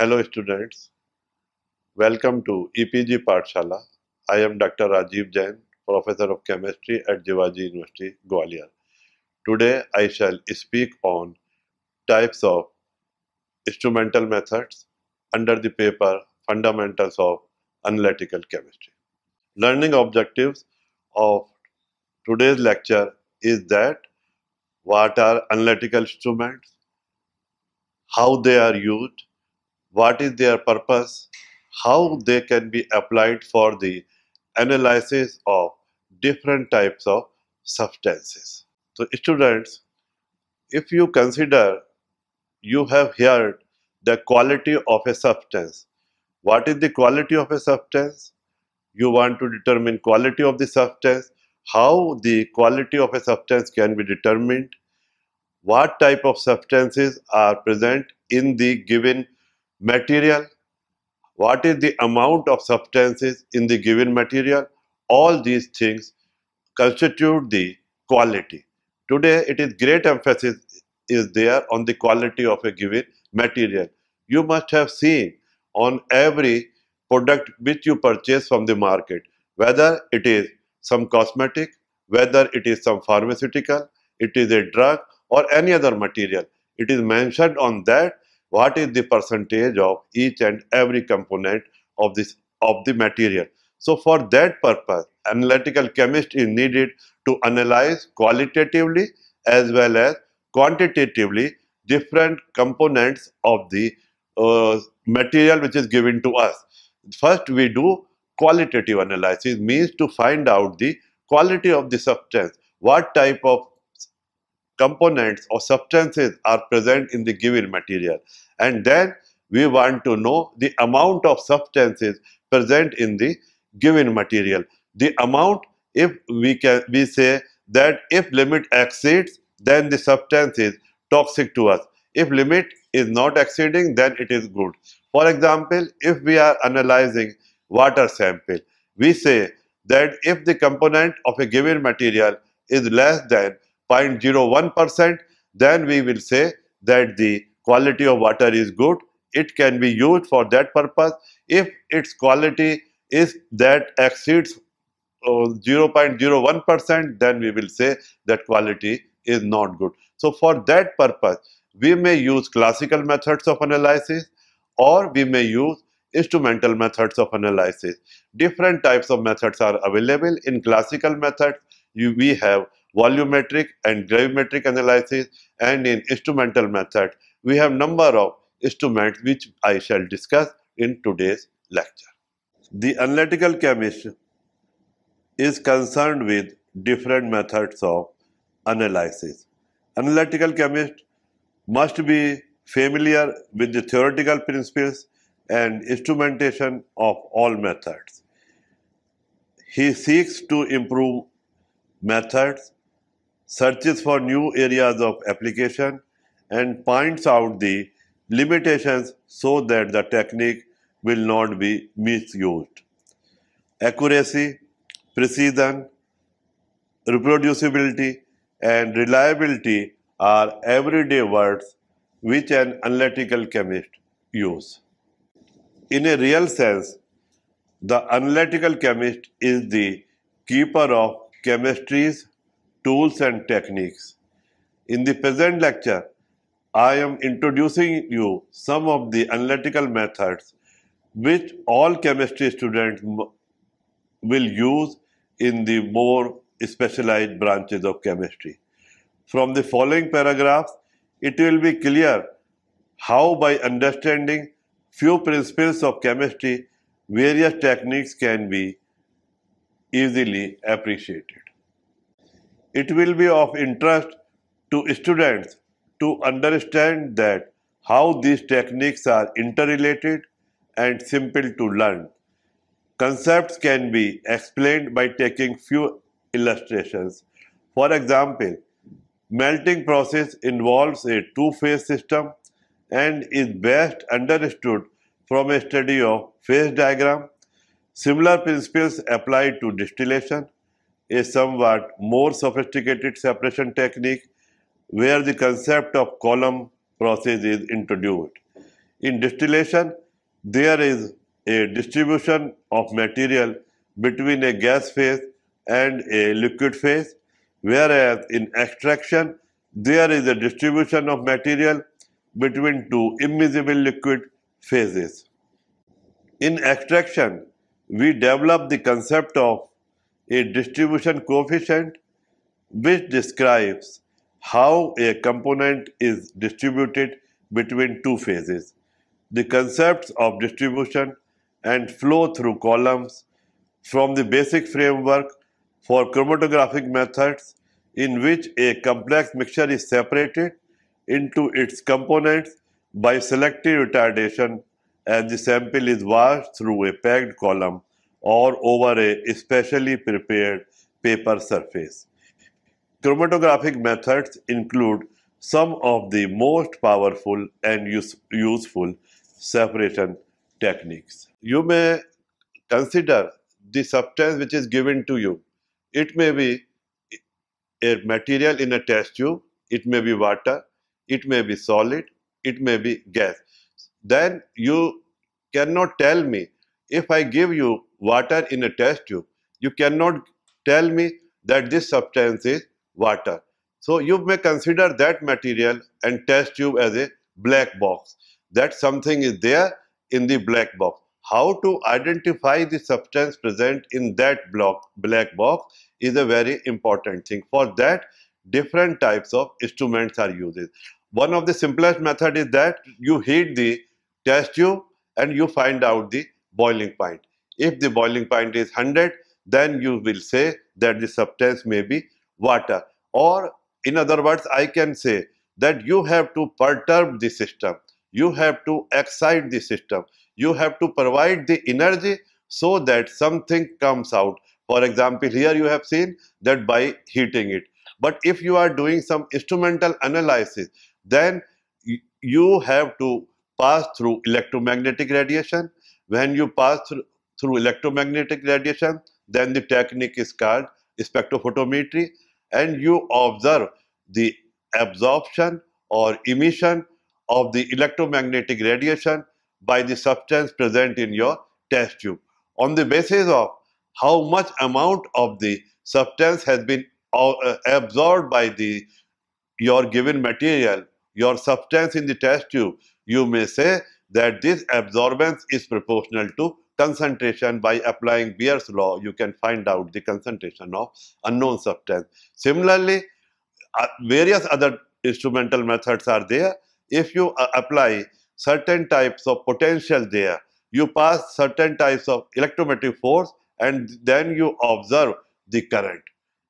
Hello students, welcome to EPG Partshala. I am Dr. Rajiv Jain, Professor of Chemistry at Jivaji University, Gwalior. Today I shall speak on types of instrumental methods under the paper Fundamentals of Analytical Chemistry. Learning objectives of today's lecture is that what are analytical instruments, how they are used, what is their purpose, how they can be applied for the analysis of different types of substances. So students, if you consider you have heard the quality of a substance. What is the quality of a substance? You want to determine quality of the substance, how the quality of a substance can be determined, what type of substances are present in the given material, what is the amount of substances in the given material, all these things constitute the quality. Today it is great emphasis is there on the quality of a given material. You must have seen on every product which you purchase from the market, whether it is some cosmetic, whether it is some pharmaceutical, it is a drug or any other material. It is mentioned on that what is the percentage of each and every component of this of the material. So for that purpose, analytical chemist is needed to analyze qualitatively as well as quantitatively different components of the uh, material which is given to us. First, we do qualitative analysis means to find out the quality of the substance, what type of components or substances are present in the given material. And then we want to know the amount of substances present in the given material. The amount, if we can we say that if limit exceeds, then the substance is toxic to us. If limit is not exceeding, then it is good. For example, if we are analyzing water sample, we say that if the component of a given material is less than 0.01%, then we will say that the quality of water is good. It can be used for that purpose. If its quality is that exceeds 0.01%, uh, then we will say that quality is not good. So for that purpose, we may use classical methods of analysis or we may use instrumental methods of analysis. Different types of methods are available. In classical methods, you, we have volumetric and gravimetric analysis and in instrumental method. We have number of instruments which I shall discuss in today's lecture. The analytical chemist is concerned with different methods of analysis. Analytical chemist must be familiar with the theoretical principles and instrumentation of all methods. He seeks to improve methods searches for new areas of application and points out the limitations so that the technique will not be misused. Accuracy, precision, reproducibility, and reliability are everyday words which an analytical chemist use. In a real sense, the analytical chemist is the keeper of chemistries tools and techniques. In the present lecture, I am introducing you some of the analytical methods which all chemistry students will use in the more specialized branches of chemistry. From the following paragraphs, it will be clear how by understanding few principles of chemistry, various techniques can be easily appreciated it will be of interest to students to understand that how these techniques are interrelated and simple to learn. Concepts can be explained by taking few illustrations. For example, melting process involves a two-phase system and is best understood from a study of phase diagram. Similar principles apply to distillation a somewhat more sophisticated separation technique where the concept of column process is introduced. In distillation, there is a distribution of material between a gas phase and a liquid phase, whereas in extraction, there is a distribution of material between two immiscible liquid phases. In extraction, we develop the concept of a distribution coefficient which describes how a component is distributed between two phases. The concepts of distribution and flow through columns from the basic framework for chromatographic methods in which a complex mixture is separated into its components by selective retardation and the sample is washed through a packed column or over a specially prepared paper surface. Chromatographic methods include some of the most powerful and use, useful separation techniques. You may consider the substance which is given to you. It may be a material in a test tube, it may be water, it may be solid, it may be gas. Then you cannot tell me if I give you water in a test tube, you cannot tell me that this substance is water. So you may consider that material and test tube as a black box. That something is there in the black box. How to identify the substance present in that block, black box is a very important thing. For that, different types of instruments are used. One of the simplest method is that you heat the test tube and you find out the boiling point. If the boiling point is 100, then you will say that the substance may be water. Or in other words, I can say that you have to perturb the system. You have to excite the system. You have to provide the energy so that something comes out. For example, here you have seen that by heating it. But if you are doing some instrumental analysis, then you have to pass through electromagnetic radiation, when you pass through, through electromagnetic radiation, then the technique is called spectrophotometry and you observe the absorption or emission of the electromagnetic radiation by the substance present in your test tube on the basis of how much amount of the substance has been uh, absorbed by the your given material your substance in the test tube you may say that this absorbance is proportional to concentration by applying Beer's law you can find out the concentration of unknown substance. Similarly uh, various other instrumental methods are there if you uh, apply certain types of potential there you pass certain types of electromagnetic force and then you observe the current.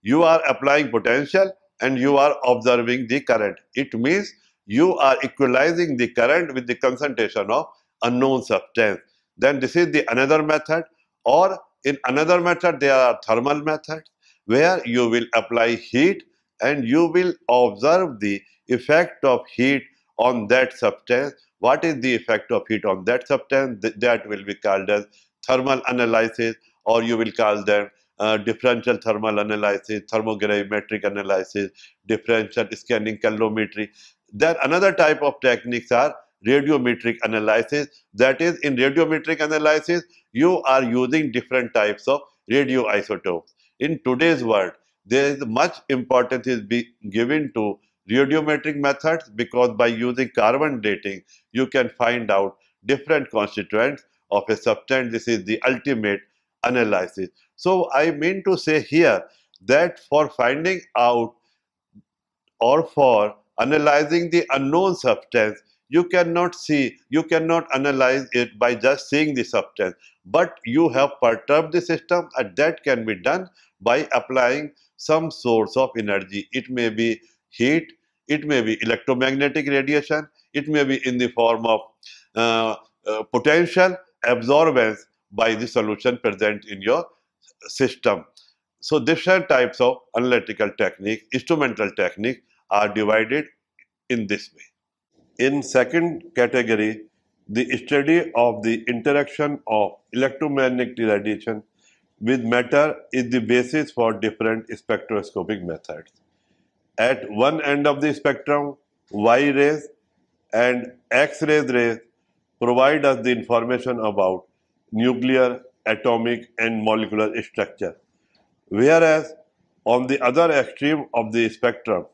You are applying potential and you are observing the current. It means you are equalizing the current with the concentration of unknown substance. Then this is the another method or in another method there are thermal methods where you will apply heat and you will observe the effect of heat on that substance. What is the effect of heat on that substance? That will be called as thermal analysis or you will call them uh, differential thermal analysis, thermogravimetric analysis, differential scanning calorimetry. Then another type of techniques are radiometric analysis. That is, in radiometric analysis, you are using different types of radioisotopes. In today's world, there is much importance is being given to radiometric methods because by using carbon dating, you can find out different constituents of a substance. This is the ultimate analysis. So I mean to say here that for finding out or for analyzing the unknown substance, you cannot see, you cannot analyze it by just seeing the substance. But you have perturbed the system and that can be done by applying some source of energy. It may be heat, it may be electromagnetic radiation, it may be in the form of uh, uh, potential absorbance by the solution present in your system. So different types of analytical technique, instrumental technique are divided in this way. In second category, the study of the interaction of electromagnetic radiation with matter is the basis for different spectroscopic methods. At one end of the spectrum, Y rays and X rays rays provide us the information about nuclear, atomic and molecular structure. Whereas on the other extreme of the spectrum,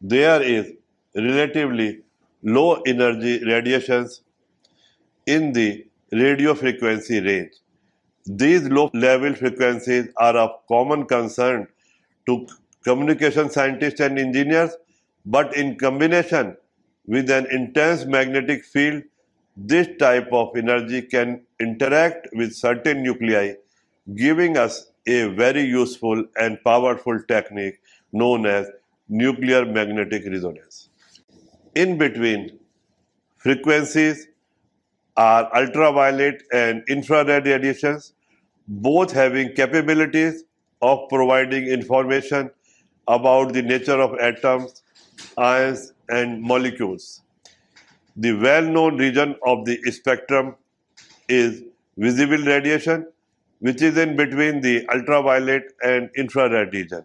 there is relatively low energy radiations in the radio frequency range. These low level frequencies are of common concern to communication scientists and engineers, but in combination with an intense magnetic field, this type of energy can interact with certain nuclei, giving us a very useful and powerful technique known as nuclear magnetic resonance. In between, frequencies are ultraviolet and infrared radiations, both having capabilities of providing information about the nature of atoms, ions, and molecules. The well-known region of the spectrum is visible radiation, which is in between the ultraviolet and infrared region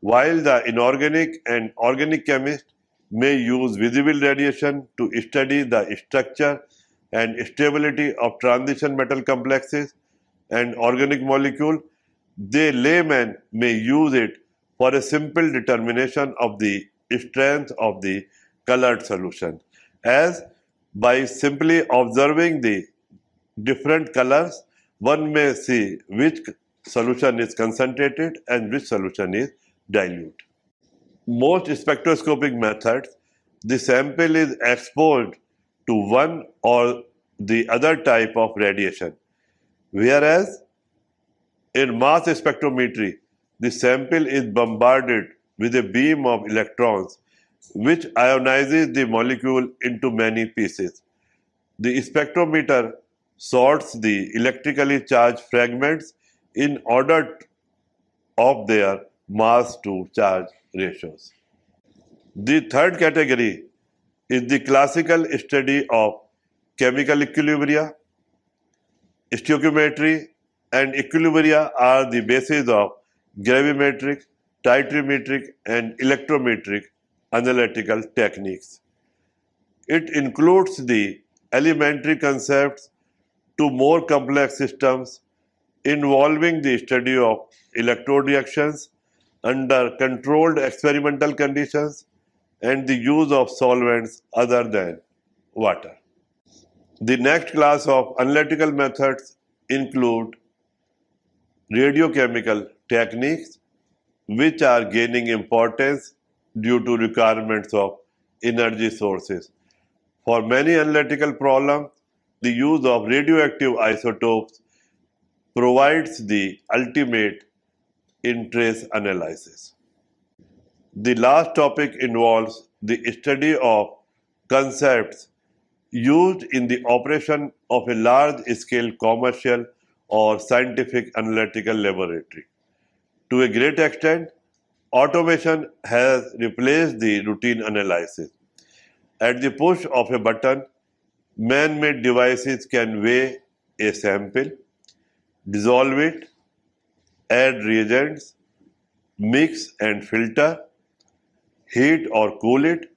while the inorganic and organic chemist may use visible radiation to study the structure and stability of transition metal complexes and organic molecule, the layman may use it for a simple determination of the strength of the colored solution as by simply observing the different colors one may see which solution is concentrated and which solution is dilute. Most spectroscopic methods, the sample is exposed to one or the other type of radiation. Whereas in mass spectrometry, the sample is bombarded with a beam of electrons which ionizes the molecule into many pieces. The spectrometer sorts the electrically charged fragments in order of their mass to charge ratios. The third category is the classical study of chemical equilibria. Stoichiometry and equilibria are the basis of gravimetric, titrimetric and electrometric analytical techniques. It includes the elementary concepts to more complex systems involving the study of electrode reactions under controlled experimental conditions and the use of solvents other than water. The next class of analytical methods include radiochemical techniques which are gaining importance due to requirements of energy sources. For many analytical problems, the use of radioactive isotopes provides the ultimate in trace analysis. The last topic involves the study of concepts used in the operation of a large-scale commercial or scientific analytical laboratory. To a great extent, automation has replaced the routine analysis. At the push of a button, man-made devices can weigh a sample, dissolve it, add reagents, mix and filter, heat or cool it,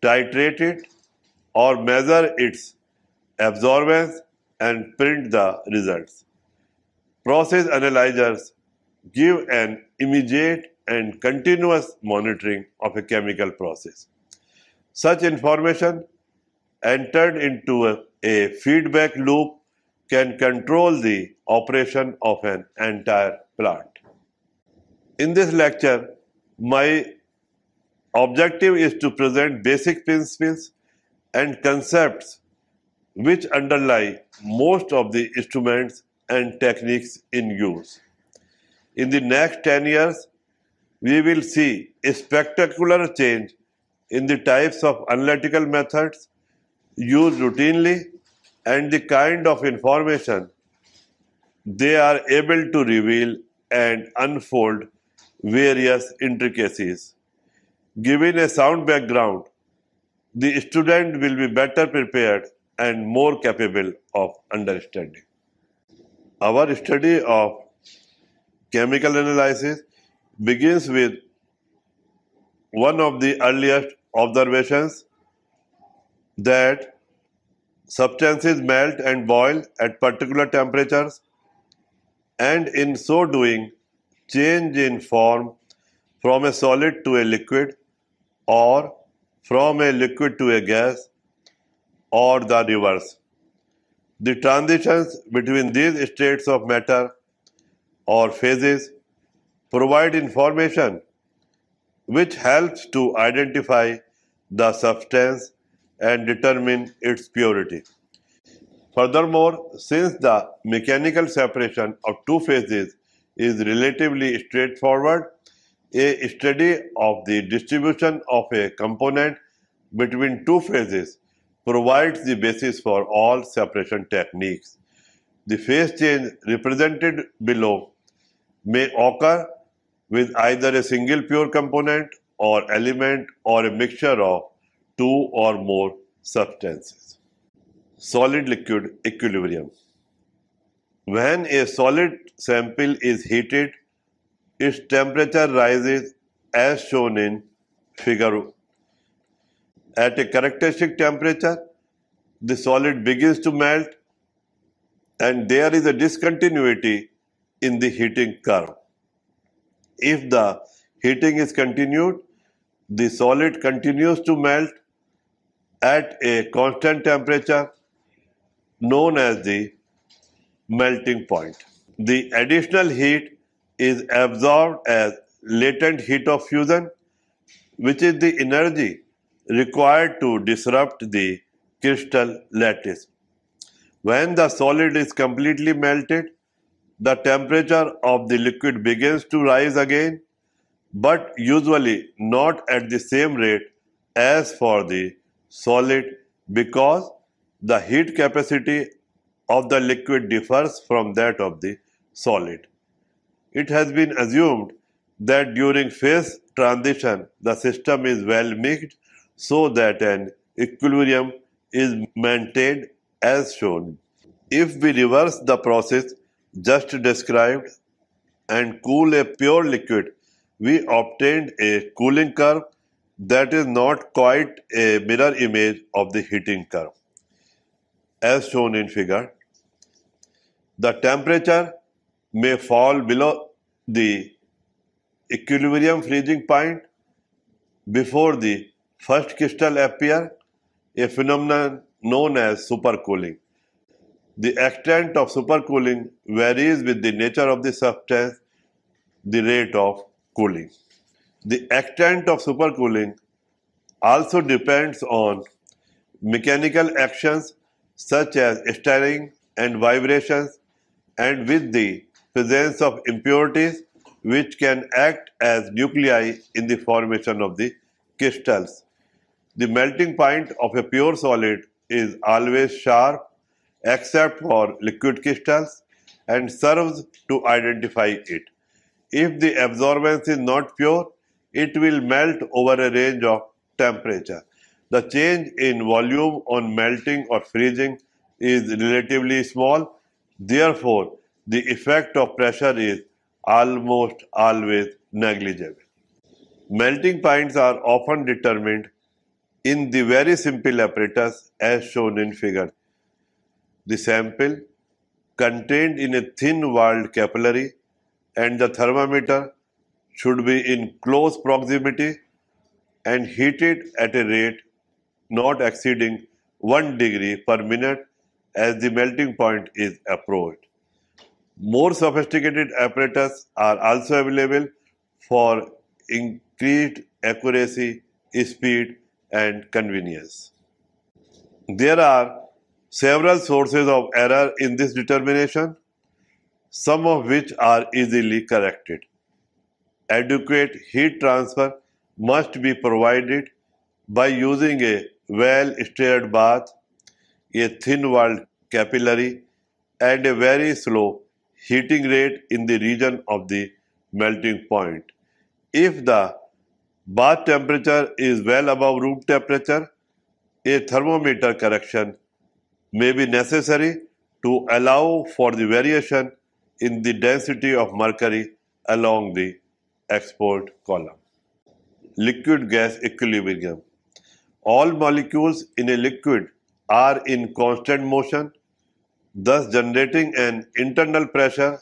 titrate it or measure its absorbance and print the results. Process analyzers give an immediate and continuous monitoring of a chemical process. Such information entered into a, a feedback loop can control the operation of an entire plant. In this lecture, my objective is to present basic principles and concepts which underlie most of the instruments and techniques in use. In the next 10 years, we will see a spectacular change in the types of analytical methods used routinely and the kind of information they are able to reveal and unfold various intricacies. Given a sound background, the student will be better prepared and more capable of understanding. Our study of chemical analysis begins with one of the earliest observations that substances melt and boil at particular temperatures and in so doing change in form from a solid to a liquid or from a liquid to a gas or the reverse. The transitions between these states of matter or phases provide information which helps to identify the substance and determine its purity. Furthermore, since the mechanical separation of two phases is relatively straightforward, a study of the distribution of a component between two phases provides the basis for all separation techniques. The phase change represented below may occur with either a single pure component or element or a mixture of two or more substances. Solid liquid equilibrium. When a solid sample is heated, its temperature rises as shown in figure. At a characteristic temperature, the solid begins to melt and there is a discontinuity in the heating curve. If the heating is continued, the solid continues to melt at a constant temperature known as the melting point. The additional heat is absorbed as latent heat of fusion, which is the energy required to disrupt the crystal lattice. When the solid is completely melted, the temperature of the liquid begins to rise again, but usually not at the same rate as for the solid because the heat capacity of the liquid differs from that of the solid. It has been assumed that during phase transition the system is well mixed so that an equilibrium is maintained as shown. If we reverse the process just described and cool a pure liquid, we obtained a cooling curve that is not quite a mirror image of the heating curve as shown in figure. The temperature may fall below the equilibrium freezing point before the first crystal appear, a phenomenon known as supercooling. The extent of supercooling varies with the nature of the substance, the rate of cooling. The extent of supercooling also depends on mechanical actions such as stirring and vibrations and with the presence of impurities which can act as nuclei in the formation of the crystals. The melting point of a pure solid is always sharp except for liquid crystals and serves to identify it. If the absorbance is not pure, it will melt over a range of temperature. The change in volume on melting or freezing is relatively small. Therefore, the effect of pressure is almost always negligible. Melting points are often determined in the very simple apparatus as shown in figure. The sample contained in a thin walled capillary and the thermometer should be in close proximity and heated at a rate not exceeding 1 degree per minute as the melting point is approached. More sophisticated apparatus are also available for increased accuracy, speed and convenience. There are several sources of error in this determination, some of which are easily corrected adequate heat transfer must be provided by using a well-stirred bath, a thin-walled capillary, and a very slow heating rate in the region of the melting point. If the bath temperature is well above room temperature, a thermometer correction may be necessary to allow for the variation in the density of mercury along the export column. Liquid gas equilibrium. All molecules in a liquid are in constant motion, thus generating an internal pressure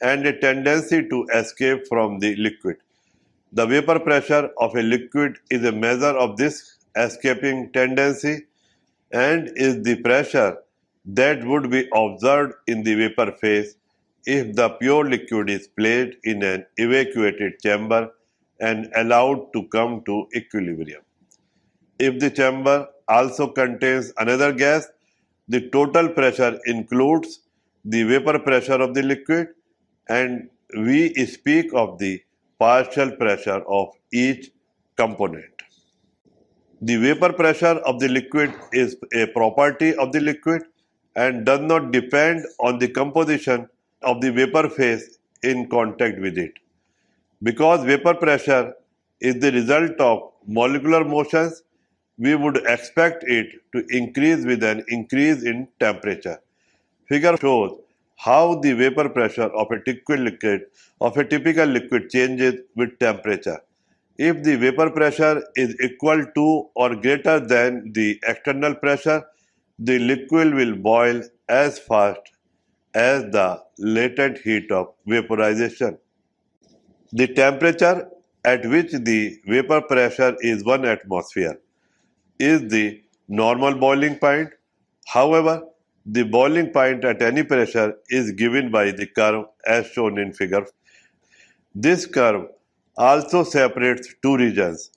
and a tendency to escape from the liquid. The vapor pressure of a liquid is a measure of this escaping tendency and is the pressure that would be observed in the vapor phase if the pure liquid is placed in an evacuated chamber and allowed to come to equilibrium. If the chamber also contains another gas, the total pressure includes the vapor pressure of the liquid and we speak of the partial pressure of each component. The vapor pressure of the liquid is a property of the liquid and does not depend on the composition of the vapor phase in contact with it. Because vapor pressure is the result of molecular motions, we would expect it to increase with an increase in temperature. Figure shows how the vapor pressure of a typical liquid of a typical liquid changes with temperature. If the vapor pressure is equal to or greater than the external pressure, the liquid will boil as fast as the latent heat of vaporization. The temperature at which the vapor pressure is 1 atmosphere is the normal boiling point. However, the boiling point at any pressure is given by the curve as shown in figure. This curve also separates two regions.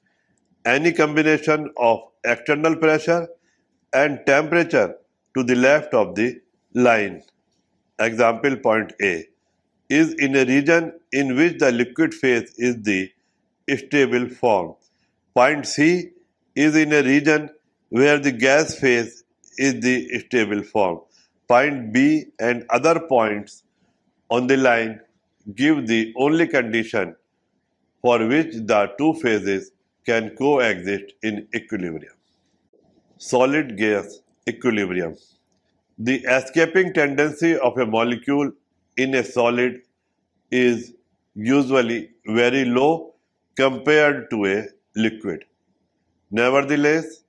Any combination of external pressure and temperature to the left of the line. Example point A is in a region in which the liquid phase is the stable form. Point C is in a region where the gas phase is the stable form. Point B and other points on the line give the only condition for which the two phases can coexist in equilibrium. Solid gas equilibrium the escaping tendency of a molecule in a solid is usually very low compared to a liquid. Nevertheless,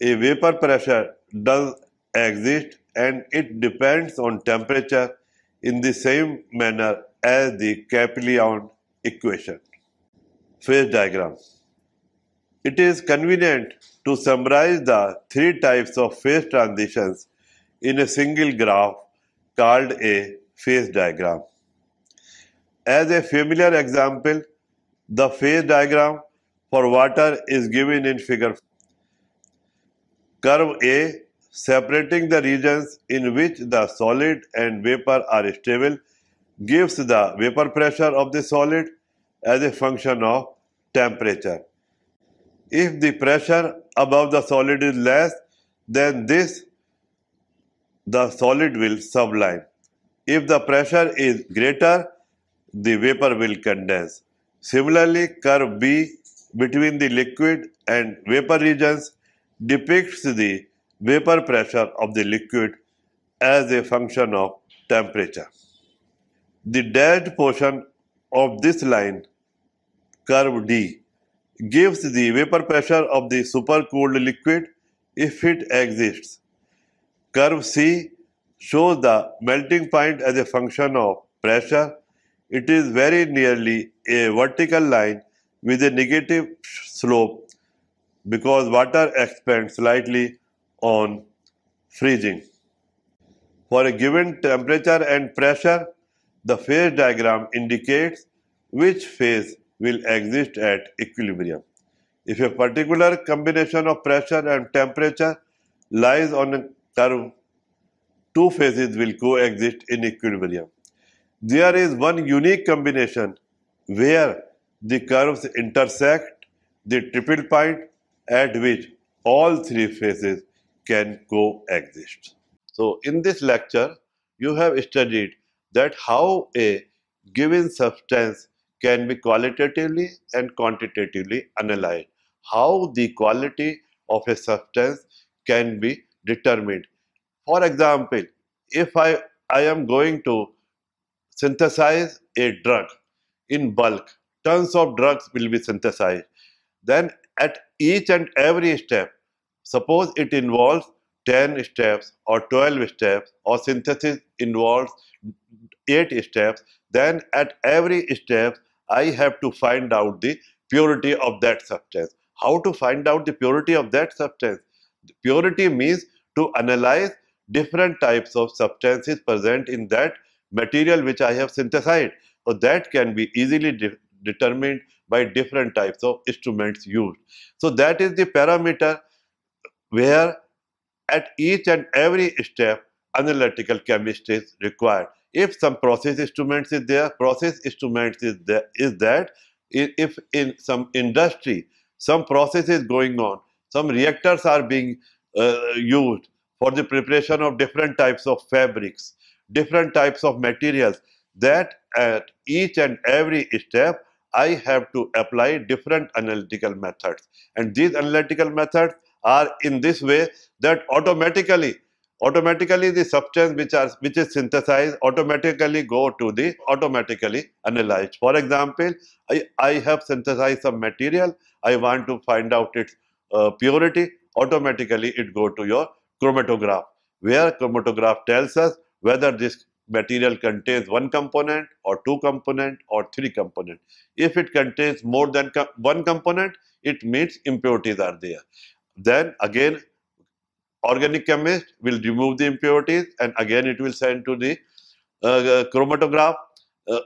a vapor pressure does exist and it depends on temperature in the same manner as the Capillon equation. Phase diagram. It is convenient to summarize the three types of phase transitions in a single graph called a phase diagram. As a familiar example, the phase diagram for water is given in figure. Curve A separating the regions in which the solid and vapor are stable gives the vapor pressure of the solid as a function of temperature. If the pressure above the solid is less, then this the solid will sublime. If the pressure is greater, the vapor will condense. Similarly, curve B between the liquid and vapor regions depicts the vapor pressure of the liquid as a function of temperature. The dashed portion of this line, curve D, gives the vapor pressure of the supercooled liquid if it exists. Curve C shows the melting point as a function of pressure. It is very nearly a vertical line with a negative slope because water expands slightly on freezing. For a given temperature and pressure, the phase diagram indicates which phase will exist at equilibrium. If a particular combination of pressure and temperature lies on a term two phases will coexist in equilibrium. There is one unique combination where the curves intersect the triple point at which all three phases can coexist. So in this lecture, you have studied that how a given substance can be qualitatively and quantitatively analyzed. How the quality of a substance can be determined. For example, if I, I am going to synthesize a drug in bulk, tons of drugs will be synthesized. Then at each and every step, suppose it involves 10 steps or 12 steps or synthesis involves 8 steps, then at every step, I have to find out the purity of that substance. How to find out the purity of that substance? The purity means to analyze different types of substances present in that material which I have synthesized. So that can be easily de determined by different types of instruments used. So that is the parameter where at each and every step analytical chemistry is required. If some process instruments is there, process instruments is, there, is that if in some industry some process is going on, some reactors are being uh, used for the preparation of different types of fabrics, different types of materials that at each and every step I have to apply different analytical methods. And these analytical methods are in this way that automatically automatically the substance which are which is synthesized automatically go to the automatically analyzed for example i i have synthesized some material i want to find out its uh, purity automatically it go to your chromatograph, where chromatograph tells us whether this material contains one component or two component or three component. If it contains more than co one component, it means impurities are there. Then again, organic chemist will remove the impurities and again it will send to the uh, uh chromatograph. Uh,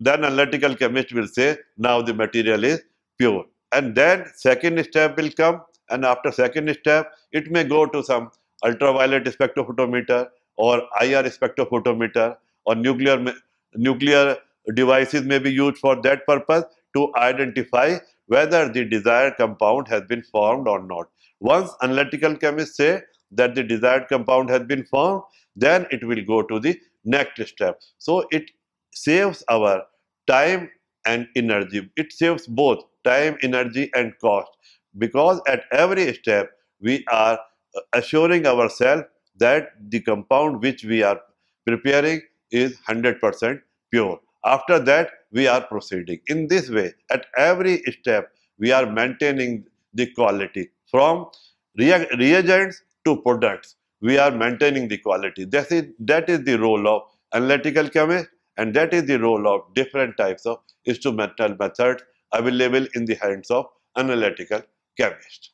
then analytical chemist will say, now the material is pure. And then second step will come and after second step it may go to some ultraviolet spectrophotometer or IR spectrophotometer or nuclear nuclear devices may be used for that purpose to identify whether the desired compound has been formed or not. Once analytical chemists say that the desired compound has been formed, then it will go to the next step. So it saves our time and energy. It saves both time, energy and cost because at every step we are uh, assuring ourselves that the compound which we are preparing is 100% pure. After that, we are proceeding. In this way, at every step, we are maintaining the quality from reagents to products. We are maintaining the quality. That is, that is the role of analytical chemist and that is the role of different types of instrumental methods available in the hands of analytical Gerrit.